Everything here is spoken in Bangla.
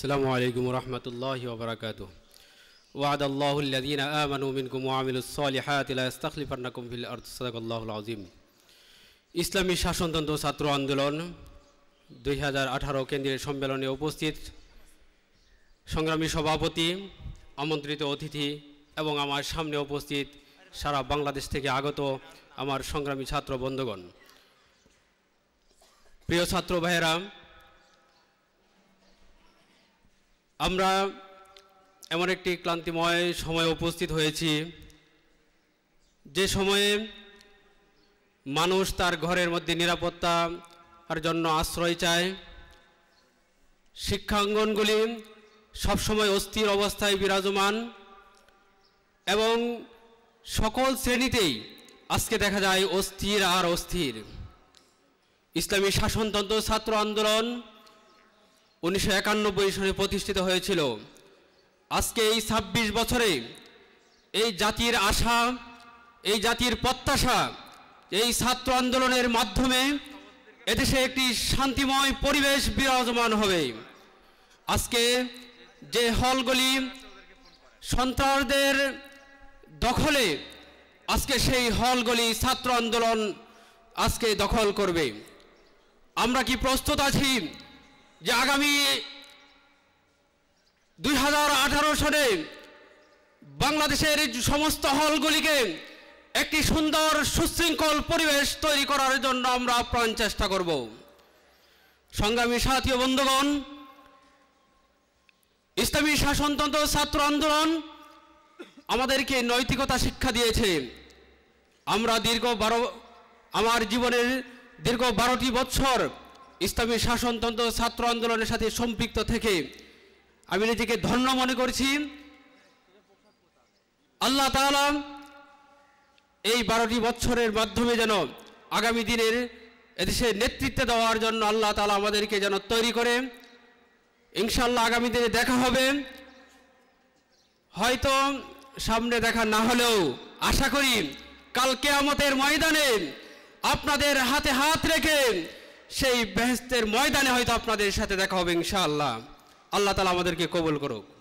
السلام عليكم ورحمة الله وبركاته وعد الله الذين آمنوا منكم وعملوا الصالحات لا يستخلفنكم في الأرض صدق الله العظيم ইসলামী শাসনতন্ত্র ছাত্র আন্দোলন দুই হাজার কেন্দ্রীয় সম্মেলনে উপস্থিত সংগ্রামী সভাপতি আমন্ত্রিত অতিথি এবং আমার সামনে উপস্থিত সারা বাংলাদেশ থেকে আগত আমার সংগ্রামী ছাত্র বন্ধুগণ প্রিয় ছাত্র ভাইয়েরা আমরা এমন একটি ক্লান্তিময় সময়ে উপস্থিত হয়েছি যে সময়ে মানুষ তার ঘরের মধ্যে নিরাপত্তার জন্য আশ্রয় চায় শিক্ষাঙ্গনগুলি সবসময় অস্থির অবস্থায় বিরাজমান এবং সকল শ্রেণীতেই আজকে দেখা যায় অস্থির আর অস্থির ইসলামী শাসনতন্ত্র ছাত্র আন্দোলন উনিশশো একানব্বই সালে প্রতিষ্ঠিত হয়েছিল আজকে এই ২৬ বছরে এই জাতির আশা এই জাতির প্রত্যাশা এই ছাত্র আন্দোলনের মাধ্যমে এদেশে একটি শান্তিময় পরিবেশ বিরাজমান হবে আজকে যে হলগুলি সন্ত্রাসদের দখলে আজকে সেই হলগুলি ছাত্র আন্দোলন আজকে দখল করবে আমরা কি প্রস্তুত আছি যে আগামী দুই সালে বাংলাদেশের সমস্ত হলগুলিকে একটি সুন্দর সুশৃঙ্খল পরিবেশ তৈরি করার জন্য আমরা প্রাণ চেষ্টা করব সংগ্রামী সাথী বন্ধুগণ ইসলামী শাসনতন্ত্র ছাত্র আন্দোলন আমাদেরকে নৈতিকতা শিক্ষা দিয়েছে আমরা দীর্ঘ বারো আমার জীবনের দীর্ঘ বারোটি বছর ইসলামী শাসনতন্ত্র ছাত্র আন্দোলনের সাথে সম্পৃক্ত থেকে আমি নিজেকে ধন্য মনে করছি আল্লাহ তালা এই বারোটি বছরের মাধ্যমে যেন আগামী দিনের এদেশের নেতৃত্বে দেওয়ার জন্য আল্লাহ তালা আমাদেরকে যেন তৈরি করে ইনশাল্লাহ আগামী দিনে দেখা হবে হয়তো সামনে দেখা না হলেও আশা করি কালকে আমাদের ময়দানে আপনাদের হাতে হাত রেখে সেই বেহেস্তের ময়দানে হয়তো আপনাদের সাথে দেখা হবে ইনশাআল্লাহ আল্লাহ তালা আমাদেরকে কবুল করুক